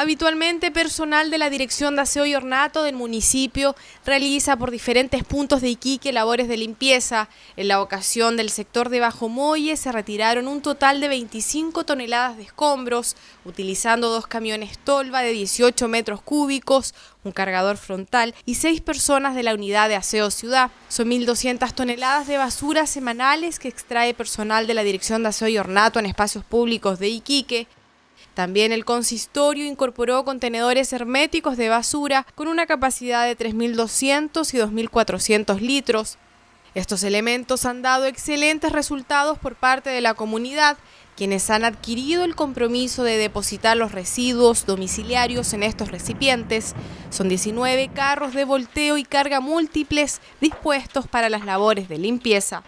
Habitualmente, personal de la Dirección de Aseo y Ornato del municipio realiza por diferentes puntos de Iquique labores de limpieza. En la ocasión del sector de Bajo Molle se retiraron un total de 25 toneladas de escombros, utilizando dos camiones tolva de 18 metros cúbicos, un cargador frontal y seis personas de la unidad de Aseo Ciudad. Son 1.200 toneladas de basura semanales que extrae personal de la Dirección de Aseo y Ornato en espacios públicos de Iquique también el consistorio incorporó contenedores herméticos de basura con una capacidad de 3.200 y 2.400 litros. Estos elementos han dado excelentes resultados por parte de la comunidad, quienes han adquirido el compromiso de depositar los residuos domiciliarios en estos recipientes. Son 19 carros de volteo y carga múltiples dispuestos para las labores de limpieza.